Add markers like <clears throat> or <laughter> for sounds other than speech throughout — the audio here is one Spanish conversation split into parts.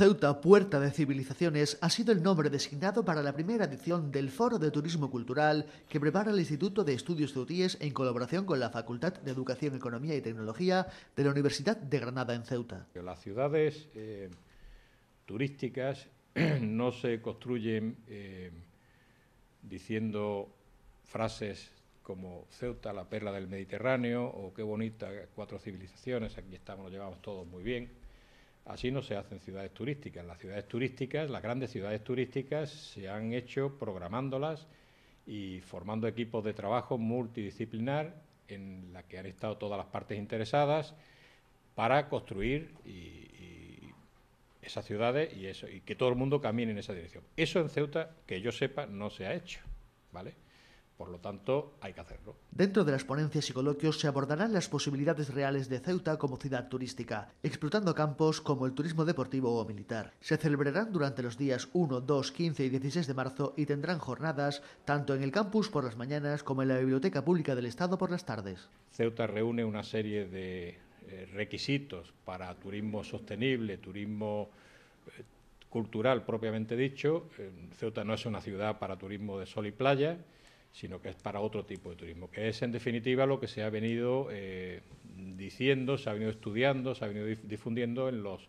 Ceuta, Puerta de Civilizaciones, ha sido el nombre designado para la primera edición del Foro de Turismo Cultural que prepara el Instituto de Estudios Ceutíes en colaboración con la Facultad de Educación, Economía y Tecnología de la Universidad de Granada en Ceuta. Las ciudades eh, turísticas <clears throat> no se construyen eh, diciendo frases como Ceuta, la perla del Mediterráneo, o qué bonita, cuatro civilizaciones, aquí estamos, lo llevamos todos muy bien Así no se hacen ciudades turísticas. Las ciudades turísticas, las grandes ciudades turísticas, se han hecho programándolas y formando equipos de trabajo multidisciplinar en la que han estado todas las partes interesadas para construir esas ciudades y, eso, y que todo el mundo camine en esa dirección. Eso en Ceuta, que yo sepa, no se ha hecho, ¿vale? Por lo tanto, hay que hacerlo. Dentro de las ponencias y coloquios se abordarán las posibilidades reales de Ceuta como ciudad turística, explotando campos como el turismo deportivo o militar. Se celebrarán durante los días 1, 2, 15 y 16 de marzo y tendrán jornadas tanto en el campus por las mañanas como en la Biblioteca Pública del Estado por las tardes. Ceuta reúne una serie de eh, requisitos para turismo sostenible, turismo eh, cultural propiamente dicho. Eh, Ceuta no es una ciudad para turismo de sol y playa sino que es para otro tipo de turismo, que es en definitiva lo que se ha venido eh, diciendo, se ha venido estudiando, se ha venido difundiendo en los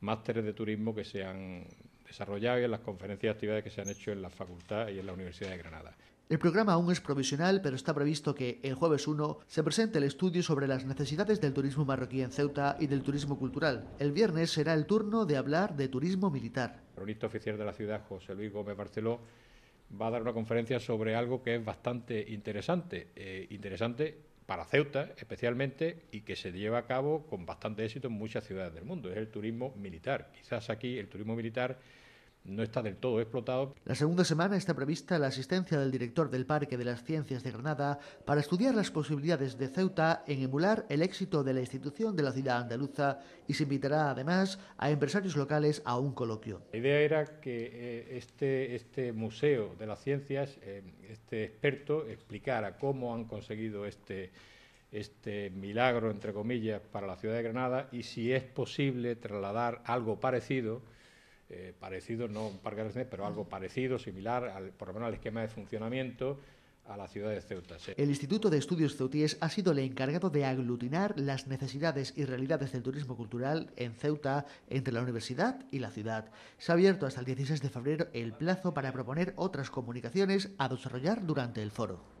másteres de turismo que se han desarrollado y en las conferencias activas actividades que se han hecho en la facultad y en la Universidad de Granada. El programa aún es provisional, pero está previsto que el jueves 1 se presente el estudio sobre las necesidades del turismo marroquí en Ceuta y del turismo cultural. El viernes será el turno de hablar de turismo militar. El oficial de la ciudad, José Luis Gómez Barceló, va a dar una conferencia sobre algo que es bastante interesante, eh, interesante para Ceuta especialmente y que se lleva a cabo con bastante éxito en muchas ciudades del mundo. Es el turismo militar. Quizás aquí el turismo militar no está del todo explotado. La segunda semana está prevista la asistencia del director del Parque de las Ciencias de Granada para estudiar las posibilidades de Ceuta en emular el éxito de la institución de la ciudad andaluza y se invitará además a empresarios locales a un coloquio. La idea era que eh, este, este, museo de las ciencias, eh, este experto, explicara cómo han conseguido este este milagro, entre comillas, para la ciudad de Granada y si es posible trasladar algo parecido eh, parecido, no un parque de pero algo parecido, similar, al, por lo menos al esquema de funcionamiento a la ciudad de Ceuta. El Instituto de Estudios Ceutíes ha sido el encargado de aglutinar las necesidades y realidades del turismo cultural en Ceuta entre la universidad y la ciudad. Se ha abierto hasta el 16 de febrero el plazo para proponer otras comunicaciones a desarrollar durante el foro.